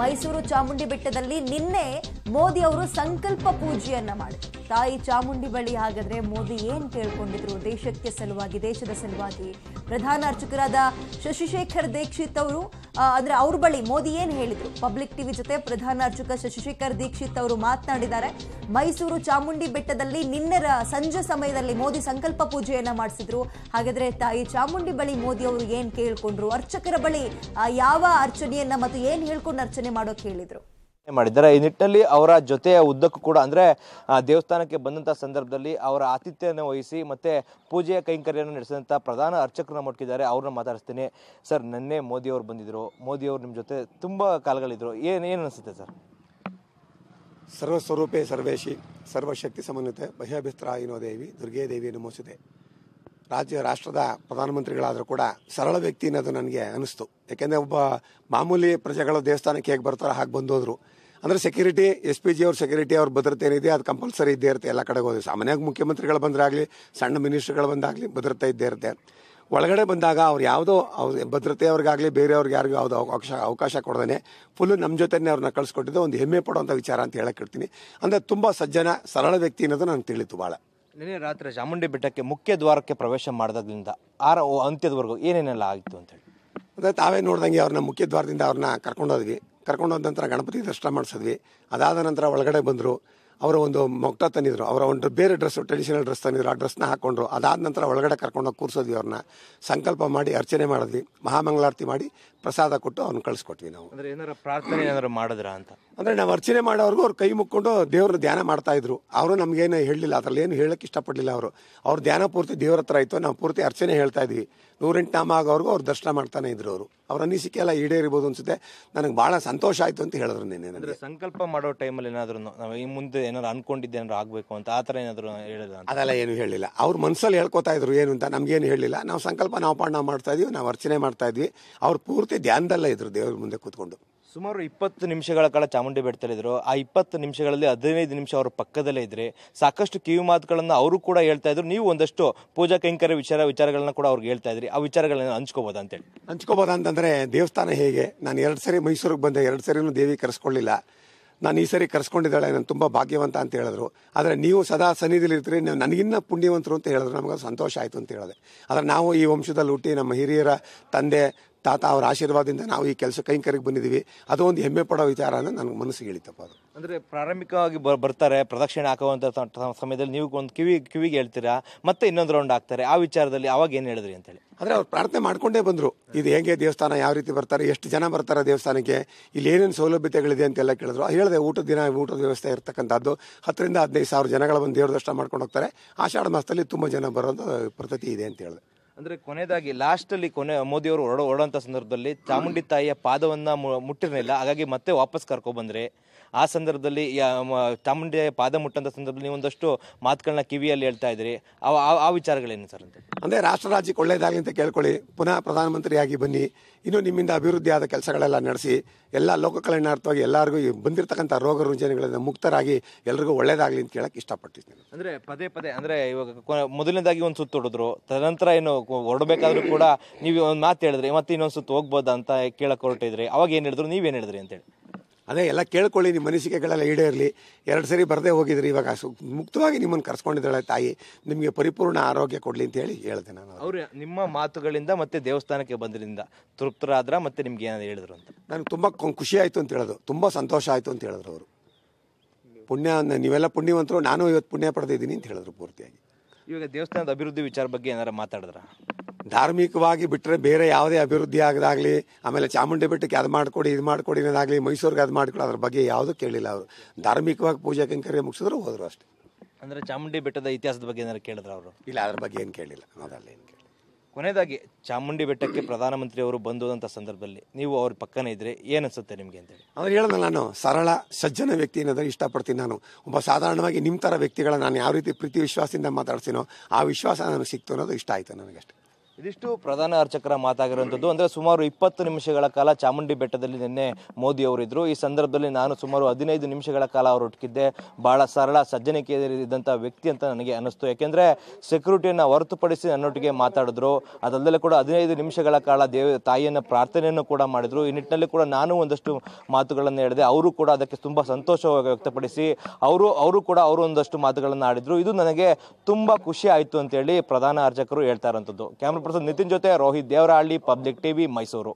ಮೈಸೂರು ಚಾಮುಂಡಿ ಬೆಟ್ಟದಲ್ಲಿ ನಿನ್ನೆ ಮೋದಿ ಅವರು ಸಂಕಲ್ಪ ಪೂಜೆಯನ್ನ ಮಾಡಿದ್ರು ತಾಯಿ ಚಾಮುಂಡಿ ಬಳಿ ಹಾಗಾದ್ರೆ ಮೋದಿ ಏನ್ ಕೇಳ್ಕೊಂಡಿದ್ರು ದೇಶಕ್ಕೆ ಸಲುವಾಗಿ ದೇಶದ ಸಲುವಾಗಿ ಪ್ರಧಾನ ಅರ್ಚಕರಾದ ಶಶಿಶೇಖರ್ ದೀಕ್ಷಿತ್ ಅವರು ಅಂದ್ರೆ ಅವ್ರ ಬಳಿ ಮೋದಿ ಏನ್ ಹೇಳಿದ್ರು ಪಬ್ಲಿಕ್ ಟಿವಿ ಜೊತೆ ಪ್ರಧಾನ ಅರ್ಚಕ ಶಶಿಶೇಖರ್ ದೀಕ್ಷಿತ್ ಅವರು ಮಾತನಾಡಿದ್ದಾರೆ ಮೈಸೂರು ಚಾಮುಂಡಿ ಬೆಟ್ಟದಲ್ಲಿ ನಿನ್ನೆ ಸಂಜೆ ಸಮಯದಲ್ಲಿ ಮೋದಿ ಸಂಕಲ್ಪ ಪೂಜೆಯನ್ನ ಮಾಡಿಸಿದ್ರು ಹಾಗಾದ್ರೆ ತಾಯಿ ಚಾಮುಂಡಿ ಬಳಿ ಮೋದಿ ಅವರು ಏನ್ ಕೇಳ್ಕೊಂಡ್ರು ಅರ್ಚಕರ ಬಳಿ ಯಾವ ಅರ್ಚನೆಯನ್ನ ಮತ್ತು ಏನ್ ಹೇಳ್ಕೊಂಡು ಅರ್ಚನೆ ಪಾಲನೆ ಮಾಡೋಕೆ ಹೇಳಿದರು ಮಾಡಿದ್ದಾರೆ ಈ ನಿಟ್ಟಿನಲ್ಲಿ ಅವರ ಜೊತೆಯ ಉದ್ದಕ್ಕೂ ಕೂಡ ಅಂದರೆ ದೇವಸ್ಥಾನಕ್ಕೆ ಬಂದಂಥ ಸಂದರ್ಭದಲ್ಲಿ ಅವರ ಆತಿಥ್ಯವನ್ನು ವಹಿಸಿ ಮತ್ತು ಪೂಜೆಯ ಕೈಂಕರ್ಯವನ್ನು ನಡೆಸಿದಂಥ ಪ್ರಧಾನ ಅರ್ಚಕರನ್ನ ಮುಟ್ಕಿದ್ದಾರೆ ಅವ್ರನ್ನ ಮಾತಾಡಿಸ್ತೀನಿ ಸರ್ ಮೋದಿ ಮೋದಿಯವರು ಬಂದಿದ್ದರು ಮೋದಿಯವರು ನಿಮ್ಮ ಜೊತೆ ತುಂಬ ಕಾಲಗಳಿದ್ದರು ಏನು ಏನು ಅನಿಸುತ್ತೆ ಸರ್ ಸರ್ವಸ್ವರೂಪೇ ಸರ್ವೇಶಿ ಸರ್ವಶಕ್ತಿ ಸಮನ್ವಿತೆ ಬಹ್ಯಭಿಸ್ತ್ರ ದೇವಿ ದುರ್ಗೆ ದೇವಿ ಮೋಸಿದೆ ರಾಜ್ಯ ರಾಷ್ಟ್ರದ ಪ್ರಧಾನಮಂತ್ರಿಗಳಾದರೂ ಕೂಡ ಸರಳ ವ್ಯಕ್ತಿ ಅನ್ನೋದು ನನಗೆ ಅನಿಸ್ತು ಯಾಕೆಂದರೆ ಒಬ್ಬ ಮಾಮೂಲಿ ಪ್ರಜೆಗಳು ದೇವಸ್ಥಾನಕ್ಕೆ ಹೇಗೆ ಬರ್ತಾರೋ ಹಾಗೆ ಬಂದೋದ್ರು ಅಂದರೆ ಸೆಕ್ಯೂರಿಟಿ ಎಸ್ ಪಿ ಜಿ ಅವ್ರ ಸೆಕ್ಯೂರಿಟಿ ಅವ್ರ ಭದ್ರತೆ ಏನಿದೆ ಅದು ಕಂಪಲ್ಸರಿ ಇದ್ದೇ ಇರುತ್ತೆ ಎಲ್ಲ ಕಡೆಗೆ ಹೋದ್ರೆ ಸಾಮಾನ್ಯವಾಗಿ ಮುಖ್ಯಮಂತ್ರಿಗಳು ಬಂದರಾಗಲಿ ಸಣ್ಣ ಮಿನಿಸ್ಟರ್ಗಳು ಬಂದಾಗಲಿ ಭದ್ರತೆ ಇದ್ದೇ ಇರುತ್ತೆ ಒಳಗಡೆ ಬಂದಾಗ ಅವ್ರು ಯಾವುದೋ ಅವ್ರ ಭದ್ರತೆ ಅವ್ರಿಗಾಗಲಿ ಬೇರೆಯವ್ರಿಗೆ ಯಾರಿಗೂ ಯಾವುದೋ ಅವಕಾಶ ಅವಕಾಶ ಕೊಡ್ದೇ ಫುಲ್ಲು ನಮ್ಮ ಜೊತೆನೇ ಅವ್ರನ್ನ ಕಳಿಸ್ಕೊಟ್ಟಿದ್ದು ಒಂದು ಹೆಮ್ಮೆ ಪಡುವಂಥ ವಿಚಾರ ಅಂತ ಇರ್ತೀನಿ ಅಂದರೆ ತುಂಬ ಸಜ್ಜನ ಸರಳ ವ್ಯಕ್ತಿ ಅನ್ನೋದು ನನಗೆ ತಿಳಿತು ಭಾಳ ನಿನ್ನೆ ರಾತ್ರಿ ಚಾಮುಂಡಿ ಬೆಟ್ಟಕ್ಕೆ ಮುಖ್ಯ ದ್ವಾರಕ್ಕೆ ಪ್ರವೇಶ ಮಾಡಿದಾಗ್ಲಿಂದ ಆರ ಅಂತ್ಯದವರೆಗೂ ಏನೇನೆಲ್ಲ ಆಗಿತ್ತು ಅಂತ ಹೇಳಿ ಅದೇ ತಾವೇ ನೋಡ್ದಂಗೆ ಅವ್ರನ್ನ ಮುಖ್ಯ ದ್ವಾರದಿಂದ ಅವ್ರನ್ನ ಕರ್ಕೊಂಡೋದ್ವಿ ಕರ್ಕೊಂಡೋದ ನಂತರ ಗಣಪತಿ ದರ್ಶನ ಮಾಡಿಸಿದ್ವಿ ಅದಾದ ನಂತರ ಒಳಗಡೆ ಬಂದರು ಅವರ ಒಂದು ಮೊಗ್ಟ ತಂದಿದ್ರು ಅವರ ಒಂದು ಬೇರೆ ಡ್ರೆಸ್ ಟ್ರೆಡಿಷನಲ್ ಡ್ರೆಸ್ ತಂದಿದ್ರು ಆ ಡ್ರೆಸ್ನ ಹಾಕೊಂಡ್ರು ಅದಾದ ನಂತರ ಒಳಗಡೆ ಕರ್ಕೊಂಡೋಗಿ ಕೂರಿಸೋದ್ವಿ ಅವ್ರನ್ನ ಸಂಕಲ್ಪ ಮಾಡಿ ಅರ್ಚನೆ ಮಾಡಿದ್ವಿ ಮಹಾಮಂಗಳಾರತಿ ಮಾಡಿ ಪ್ರಸಾದ ಕೊಟ್ಟು ಅವ್ರನ್ನ ಕಳಿಸ್ಕೊಟ್ವಿ ನಾವು ಅಂದರೆ ಏನಾರ ಪ್ರಾರ್ಥನೆ ಏನಾರು ಮಾಡಿದ್ರ ಅಂತ ಅಂದರೆ ನಾವು ಅರ್ಚನೆ ಮಾಡೋವ್ರಿಗೂ ಅವ್ರು ಕೈ ಮುಕ್ಕೊಂಡು ದೇವ್ರನ್ನ ಧ್ಯಾನ ಮಾಡ್ತಾ ಇದ್ರು ಅವರು ನಮ್ಗೇನು ಹೇಳಲಿಲ್ಲ ಅದರಲ್ಲಿ ಏನು ಹೇಳೋಕ್ಕೆ ಇಷ್ಟಪಡಲಿಲ್ಲ ಅವರು ಅವ್ರ ಧ್ಯಾನ ಪೂರ್ತಿ ದೇವ್ರ ಹತ್ರ ಇತ್ತು ನಾವು ಪೂರ್ತಿ ಅರ್ಚನೆ ಹೇಳ್ತಾ ಇದ್ವಿ ನೂರೆಂಟು ನಾಮ ಆಗೋವ್ರಿಗೂ ಅವ್ರು ದರ್ಶನ ಮಾಡ್ತಾನೆ ಇದ್ರು ಅವರು ಅವ್ರ ಅನಿಸಿಕೆ ಎಲ್ಲ ಈಡೇರಿಬೋದು ಅನ್ಸುತ್ತೆ ನನಗೆ ಭಾಳ ಸಂತೋಷ ಆಯಿತು ಅಂತ ಹೇಳಿದ್ರು ನೀನೇನಂದ್ರೆ ಸಂಕಲ್ಪ ಮಾಡೋ ಟೈಮಲ್ಲಿ ಏನಾದರೂ ನಾವು ಈ ಮುಂದೆ ಏನಾದ್ರು ಅನ್ಕೊಂಡಿದ್ದೆ ಏನಾದ್ರು ಆಗಬೇಕು ಅಂತ ಆ ಥರ ಏನಾದರೂ ಹೇಳಿದ್ರು ಅದೆಲ್ಲ ಏನು ಹೇಳಿಲ್ಲ ಅವ್ರ ಮನಸ್ಸಲ್ಲಿ ಹೇಳ್ಕೊತಾ ಇದ್ರು ಏನು ಅಂತ ನಮ್ಗೇನು ಹೇಳಿಲ್ಲ ನಾವು ಸಂಕಲ್ಪ ನಾವು ಪಾಂಡ ಮಾಡ್ತಾ ಇದೀವಿ ನಾವು ಅರ್ಚನೆ ಮಾಡ್ತಾ ಇದ್ವಿ ಅವ್ರು ಪೂರ್ತಿ ಧ್ಯಾನದಲ್ಲೇ ಇದ್ರು ದೇವ್ರ ಮುಂದೆ ಕೂತ್ಕೊಂಡು ಸುಮಾರು ಇಪ್ಪತ್ತು ನಿಮಿಷಗಳ ಕಾಲ ಚಾಮುಂಡಿ ಬೆಟ್ಟದಲ್ಲಿದ್ದರು ಆ ಇಪ್ಪತ್ತು ನಿಮಿಷಗಳಲ್ಲಿ ಹದಿನೈದು ನಿಮಿಷ ಅವರು ಪಕ್ಕದಲ್ಲೇ ಇದ್ದರೆ ಸಾಕಷ್ಟು ಕಿವಿ ಮಾತುಗಳನ್ನು ಅವರು ಕೂಡ ಹೇಳ್ತಾ ಇದ್ರು ನೀವು ಒಂದಷ್ಟು ಪೂಜಾ ಕೈಂಕರ್ಯ ವಿಚಾರ ವಿಚಾರಗಳನ್ನ ಕೂಡ ಅವ್ರಿಗೆ ಹೇಳ್ತಾ ಇದ್ರಿ ಆ ವಿಚಾರಗಳನ್ನ ಹಂಚ್ಕೋಬೋದಾ ಅಂತೇಳಿ ಹಂಚ್ಕೋಬೋದಾ ಅಂತಂದರೆ ದೇವಸ್ಥಾನ ಹೇಗೆ ನಾನು ಎರಡು ಸರಿ ಮೈಸೂರಿಗೆ ಬಂದೆ ಎರಡು ಸರಿನೂ ದೇವಿ ಕರೆಸ್ಕೊಳ್ಳಿಲ್ಲ ನಾನು ಈ ಸರಿ ಕರೆಸ್ಕೊಂಡಿದ್ದಾಳೆ ನಾನು ತುಂಬ ಭಾಗ್ಯವಂತ ಅಂತ ಹೇಳಿದ್ರು ಆದರೆ ನೀವು ಸದಾ ಸನ್ನಿಧಿಲಿರ್ತೀರಿ ನೀವು ನನಗಿನ್ನ ಪುಣ್ಯವಂತರು ಅಂತ ಹೇಳಿದ್ರು ನಮಗೆ ಸಂತೋಷ ಆಯಿತು ಅಂತ ಹೇಳಿದೆ ಆದರೆ ನಾವು ಈ ವಂಶದಲ್ಲಿ ಹುಟ್ಟಿ ನಮ್ಮ ಹಿರಿಯರ ತಂದೆ ತಾತ ಅವರ ಆಶೀರ್ವಾದದಿಂದ ನಾವು ಈ ಕೆಲಸ ಕೈಂಕರಿಗೆ ಬಂದಿದ್ದೀವಿ ಅದು ಒಂದು ಹೆಮ್ಮೆ ಪಡೋ ವಿಚಾರ ಅಂದರೆ ನನಗೆ ಮನಸ್ಸಿಗೆ ಹೇಳಿತಪ್ಪ ಅದು ಅಂದರೆ ಪ್ರಾರಂಭಿಕವಾಗಿ ಬರ್ತಾರೆ ಪ್ರದಕ್ಷಿಣೆ ಹಾಕುವಂಥ ಸಮಯದಲ್ಲಿ ನೀವು ಒಂದು ಕಿವಿ ಕಿವಿಗೆ ಹೇಳ್ತೀರಾ ಮತ್ತೆ ಇನ್ನೊಂದು ರೌಂಡ್ ಆಗ್ತಾರೆ ಆ ವಿಚಾರದಲ್ಲಿ ಅವಾಗ ಏನು ಹೇಳಿದ್ರಿ ಅಂತೇಳಿ ಅಂದರೆ ಅವ್ರು ಪ್ರಾರ್ಥನೆ ಮಾಡಿಕೊಂಡೇ ಬಂದರು ಇದು ಹೇಗೆ ದೇವಸ್ಥಾನ ಯಾವ ರೀತಿ ಬರ್ತಾರೆ ಎಷ್ಟು ಜನ ಬರ್ತಾರೆ ದೇವಸ್ಥಾನಕ್ಕೆ ಇಲ್ಲಿ ಏನೇನು ಸೌಲಭ್ಯತೆಗಳಿದೆ ಅಂತೆಲ್ಲ ಕೇಳಿದ್ರು ಹೇಳಿದೆ ಊಟದ ದಿನ ಊಟದ ವ್ಯವಸ್ಥೆ ಇರ್ತಕ್ಕಂಥದ್ದು ಹತ್ತರಿಂದ ಹದಿನೈದು ಸಾವಿರ ಜನಗಳ ಬಂದು ದೇವ್ರ ದರ್ಶನ ಮಾಡ್ಕೊಂಡು ಹೋಗ್ತಾರೆ ಆಷಾಢ ಮಾಸದಲ್ಲಿ ತುಂಬ ಜನ ಬರೋದು ಪ್ರತತಿ ಇದೆ ಅಂತ ಹೇಳಿದೆ ಅಂದ್ರೆ ಕೊನೆಯದಾಗಿ ಲಾಸ್ಟ್ ಅಲ್ಲಿ ಕೊನೆ ಮೋದಿ ಅವರು ಹೊರಡೋ ಸಂದರ್ಭದಲ್ಲಿ ಚಾಮುಂಡಿ ತಾಯಿಯ ಪಾದವನ್ನ ಮುಟ್ಟಿರಲಿಲ್ಲ ಹಾಗಾಗಿ ಮತ್ತೆ ವಾಪಸ್ ಬಂದ್ರೆ ಆ ಸಂದರ್ಭದಲ್ಲಿ ಚಾಮುಂಡಿ ಪಾದ ಮುಟ್ಟಂತ ಸಂದರ್ಭದಲ್ಲಿ ಒಂದಷ್ಟು ಮಾತುಗಳನ್ನ ಕಿವಿಯಲ್ಲಿ ಹೇಳ್ತಾ ಇದ್ರಿ ಆ ವಿಚಾರಗಳೇನು ಸರ್ ಅಂತ ಅಂದ್ರೆ ರಾಷ್ಟ್ರ ರಾಜ್ಯಕ್ಕೆ ಒಳ್ಳೇದಾಗಲಿ ಅಂತ ಕೇಳ್ಕೊಳ್ಳಿ ಪುನಃ ಪ್ರಧಾನಮಂತ್ರಿಯಾಗಿ ಬನ್ನಿ ಇನ್ನು ನಿಮ್ಮಿಂದ ಅಭಿವೃದ್ಧಿ ಆದ ಕೆಲಸಗಳೆಲ್ಲ ನಡೆಸಿ ಎಲ್ಲ ಕಲ್ಯಾಣಾರ್ಥವಾಗಿ ಎಲ್ಲರಿಗೂ ಬಂದಿರತಕ್ಕಂಥ ರೋಗ ರುಜನೆಗಳಿಂದ ಮುಕ್ತರಾಗಿ ಎಲ್ಲರಿಗೂ ಒಳ್ಳೇದಾಗಲಿ ಅಂತ ಕೇಳಕ್ಕೆ ಇಷ್ಟಪಟ್ಟಿದ್ದೀನಿ ಅಂದ್ರೆ ಪದೇ ಪದೇ ಅಂದ್ರೆ ಇವಾಗ ಮೊದಲನೇದಾಗಿ ಒಂದು ಸುತ್ತೊಡಿದ್ರು ತದನಂತರ ಏನು ಹೊರಡಬೇಕಾದ್ರೂ ಕೂಡ ನೀವು ಒಂದು ಮಾತು ಹೇಳಿದ್ರಿ ಮತ್ತೆ ಇನ್ನೊಂದು ಸುತ್ತ ಹೋಗ್ಬೋದಾ ಅಂತ ಕೇಳಕ್ಕೆ ಹೊರಟಿದ್ರಿ ಅವಾಗ ಏನು ಹೇಳಿದ್ರು ನೀವೇನು ಹೇಳಿದ್ರಿ ಅಂತೇಳಿ ಅದೇ ಎಲ್ಲ ಕೇಳ್ಕೊಳ್ಳಿ ನಿಮ್ಮ ಅನಿಸಿಕೆಗಳೆಲ್ಲ ಈಡೇರಲಿ ಎರಡು ಸರಿ ಬರದೇ ಹೋಗಿದ್ರಿ ಇವಾಗ ಮುಕ್ತವಾಗಿ ನಿಮ್ಮನ್ನು ಕರ್ಸ್ಕೊಂಡಿದ್ದಾಳೆ ತಾಯಿ ನಿಮಗೆ ಪರಿಪೂರ್ಣ ಆರೋಗ್ಯ ಕೊಡಲಿ ಅಂತ ಹೇಳಿ ಹೇಳ್ದೆ ನಾನು ಅವ್ರು ನಿಮ್ಮ ಮಾತುಗಳಿಂದ ಮತ್ತೆ ದೇವಸ್ಥಾನಕ್ಕೆ ಬಂದ್ರಿಂದ ತೃಪ್ತರಾದ್ರ ಮತ್ತೆ ನಿಮ್ಗೆ ಏನಾದ್ರು ಹೇಳಿದ್ರು ಅಂತ ನನಗೆ ತುಂಬ ಖುಷಿ ಆಯಿತು ಅಂತ ಹೇಳೋದು ತುಂಬ ಸಂತೋಷ ಆಯಿತು ಅಂತ ಹೇಳಿದ್ರು ಅವರು ಪುಣ್ಯ ನೀವೆಲ್ಲ ಪುಣ್ಯವಂತರು ನಾನು ಇವತ್ತು ಪುಣ್ಯ ಪಡೆದಿದ್ದೀನಿ ಅಂತ ಹೇಳಿದ್ರು ಪೂರ್ತಿಯಾಗಿ ಇವಾಗ ದೇವಸ್ಥಾನದ ಅಭಿವೃದ್ಧಿ ವಿಚಾರ ಬಗ್ಗೆ ಏನಾರ ಮಾತಾಡಿದ್ರ ಧಾರ್ಮಿಕವಾಗಿ ಬಿಟ್ಟರೆ ಬೇರೆ ಯಾವುದೇ ಅಭಿವೃದ್ಧಿ ಆಗದಾಗ್ಲಿ ಆಮೇಲೆ ಚಾಮುಂಡಿ ಬೆಟ್ಟಕ್ಕೆ ಅದು ಮಾಡಿಕೊಡಿ ಇದು ಮಾಡಿಕೊಡಿ ಅನ್ನೋದಾಗಲಿ ಮೈಸೂರಿಗೆ ಅದು ಮಾಡಿಕೊಡಿ ಅದ್ರ ಬಗ್ಗೆ ಯಾವುದೂ ಕೇಳಿಲ್ಲ ಅವರು ಧಾರ್ಮಿಕವಾಗಿ ಪೂಜಾ ಕಂಕರ್ಯ ಮುಗಿಸಿದ್ರು ಹೋದರು ಅಷ್ಟೇ ಅಂದರೆ ಚಾಮುಂಡಿ ಬೆಟ್ಟದ ಇತಿಹಾಸದ ಬಗ್ಗೆ ಏನಾರು ಕೇಳಿದ್ರು ಅವರು ಇಲ್ಲ ಅದ್ರ ಬಗ್ಗೆ ಏನು ಕೇಳಿಲ್ಲ ಅದಲ್ಲ ಏನು ಕೊನೆಯದಾಗಿ ಚಾಮುಂಡಿ ಬೆಟ್ಟಕ್ಕೆ ಪ್ರಧಾನಮಂತ್ರಿ ಅವರು ಬಂದಂಥ ಸಂದರ್ಭದಲ್ಲಿ ನೀವು ಅವ್ರ ಪಕ್ಕನೇ ಇದ್ದರೆ ಏನು ಅನ್ಸುತ್ತೆ ನಿಮಗೆ ಅಂತೇಳಿ ಅವ್ರು ಹೇಳೋಣ ನಾನು ಸರಳ ಸಜ್ಜನ ವ್ಯಕ್ತಿ ಅನ್ನೋದನ್ನ ಇಷ್ಟಪಡ್ತೀನಿ ನಾನು ಒಬ್ಬ ಸಾಧಾರಣವಾಗಿ ನಿಮ್ಮ ಥರ ವ್ಯಕ್ತಿಗಳ ನಾನು ಯಾವ ರೀತಿ ಪ್ರೀತಿ ವಿಶ್ವಾಸದಿಂದ ಮಾತಾಡ್ತೀನೋ ಆ ವಿಶ್ವಾಸ ನನಗೆ ಸಿಕ್ತು ಅನ್ನೋದು ಇಷ್ಟ ಆಯಿತು ನನಗಷ್ಟೇ ಇದಿಷ್ಟು ಪ್ರಧಾನ ಅರ್ಚಕರ ಮಾತಾಗಿರುವಂಥದ್ದು ಅಂದರೆ ಸುಮಾರು ಇಪ್ಪತ್ತು ನಿಮಿಷಗಳ ಕಾಲ ಚಾಮುಂಡಿ ಬೆಟ್ಟದಲ್ಲಿ ನಿನ್ನೆ ಮೋದಿ ಅವರಿದ್ದರು ಈ ಸಂದರ್ಭದಲ್ಲಿ ನಾನು ಸುಮಾರು ಹದಿನೈದು ನಿಮಿಷಗಳ ಕಾಲ ಅವರು ಹುಟ್ಟಿದ್ದೆ ಭಾಳ ಸರಳ ಸಜ್ಜನಿಕೆ ಇದ್ದಂಥ ವ್ಯಕ್ತಿ ಅಂತ ನನಗೆ ಅನ್ನಿಸ್ತು ಯಾಕೆಂದರೆ ಸೆಕ್ಯೂರಿಟಿಯನ್ನು ಹೊರತುಪಡಿಸಿ ನನ್ನೊಟ್ಟಿಗೆ ಮಾತಾಡಿದ್ರು ಅದಲ್ಲದೆ ಕೂಡ ಹದಿನೈದು ನಿಮಿಷಗಳ ಕಾಲ ದೇವ ತಾಯಿಯನ್ನು ಪ್ರಾರ್ಥನೆಯನ್ನು ಕೂಡ ಮಾಡಿದರು ಈ ನಿಟ್ಟಿನಲ್ಲಿ ಕೂಡ ನಾನು ಒಂದಷ್ಟು ಮಾತುಗಳನ್ನು ಹೇಳಿದೆ ಅವರು ಕೂಡ ಅದಕ್ಕೆ ತುಂಬ ಸಂತೋಷ ವ್ಯಕ್ತಪಡಿಸಿ ಅವರು ಅವರು ಕೂಡ ಅವರು ಒಂದಷ್ಟು ಮಾತುಗಳನ್ನು ಆಡಿದರು ಇದು ನನಗೆ ತುಂಬ ಖುಷಿ ಆಯಿತು ಅಂತೇಳಿ ಪ್ರಧಾನ ಅರ್ಚಕರು ಹೇಳ್ತಾ ಇರೋಂಥದ್ದು ಕ್ಯಾಮ್ರಾ ಪ್ರಸಾದ್ ನಿತಿನ್ ಜೊತೆ ರೋಹಿತ್ ದೇವರಹಳ್ಳಿ ಪಬ್ಲಿಕ್ ಟಿವಿ ಮೈಸೂರು